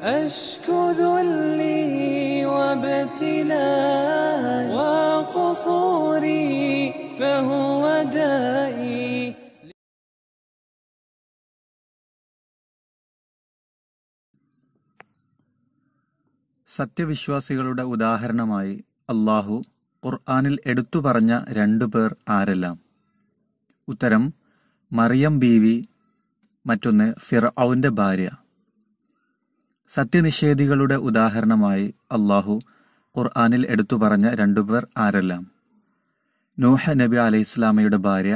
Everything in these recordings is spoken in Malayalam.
أشكو ذلي وابتلاء وقصوري فهو دائي സത്യവിശ്വാസികളുടെ ഉദാഹരണമായി അള്ളാഹു ഖുർആാനിൽ എടുത്തു പറഞ്ഞ രണ്ടു പേർ ആരെല്ലാം ഉത്തരം മറിയം ബീവി മറ്റൊന്ന് ഫിർ ഭാര്യ സത്യനിഷേധികളുടെ ഉദാഹരണമായി അള്ളാഹു ഖുർആാനിൽ എടുത്തു പറഞ്ഞ രണ്ടുപേർ ആരെല്ലാം നൂഹ നബി അലൈഹി ഇസ്ലാമയുടെ ഭാര്യ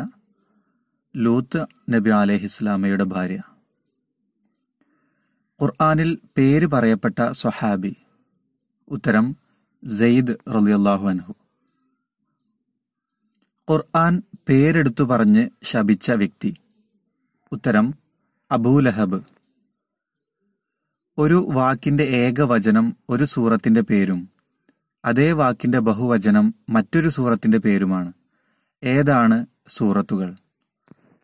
ലൂത്ത് നബി അലൈഹി ഇസ്ലാമയുടെ ഭാര്യ ഖുർആാനിൽ പേര് പറയപ്പെട്ട സ്വഹാബി ഉത്തരം സെയ്ദ് റലിയല്ലാഹു അൻഹു ഖുർആൻ പേരെടുത്തു പറഞ്ഞ് ശപിച്ച വ്യക്തി ഉത്തരം അബൂലഹബ് ഒരു വാക്കിന്റെ ഏകവചനം ഒരു സൂറത്തിന്റെ പേരും അതേ വാക്കിന്റെ ബഹുവചനം മറ്റൊരു സൂറത്തിന്റെ പേരുമാണ് ഏതാണ് സൂറത്തുകൾ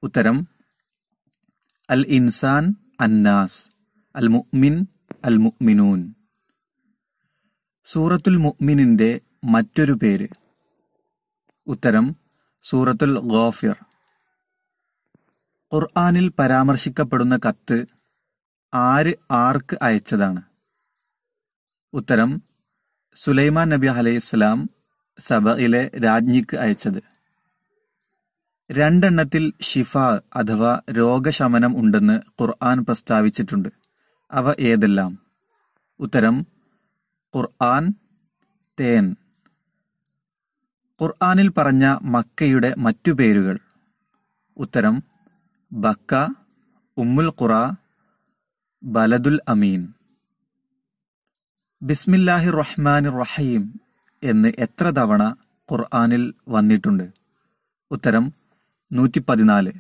ഉത്തരം അൽ ഇൻസാൻ അന്നാസ് അൽ മുഅ്മിൻ അൽ മുഅ്മിനൂൻ സൂറത്തുൽ മുഅ്മിനിന്റെ മറ്റൊരു പേര് ഉത്തരം സൂറത്തുൽ ഗോഫിർ ഖുർആാനിൽ പരാമർശിക്കപ്പെടുന്ന കത്ത് ആര് ആർക്ക് അയച്ചതാണ് ഉത്തരം സുലൈമാൻ നബി അലൈഹിസ്ലാം സബയിലെ രാജ്ഞിക്ക് അയച്ചത് രണ്ടെണ്ണത്തിൽ ഷിഫ അഥവാ രോഗശമനം ഉണ്ടെന്ന് ഖുർആൻ പ്രസ്താവിച്ചിട്ടുണ്ട് അവ ഏതെല്ലാം ഉത്തരം ഖുർആൻ തേൻ ഖുർആാനിൽ പറഞ്ഞ മക്കയുടെ മറ്റു പേരുകൾ ഉത്തരം ബക്ക ഉമ്മുൽ ഖുറ ബലദുൽ അമീൻ ബിസ്മില്ലാഹി റഹ്മാൻ റഹീം എന്ന് എത്ര തവണ ഖുർആാനിൽ വന്നിട്ടുണ്ട് ഉത്തരം നൂറ്റി പതിനാല്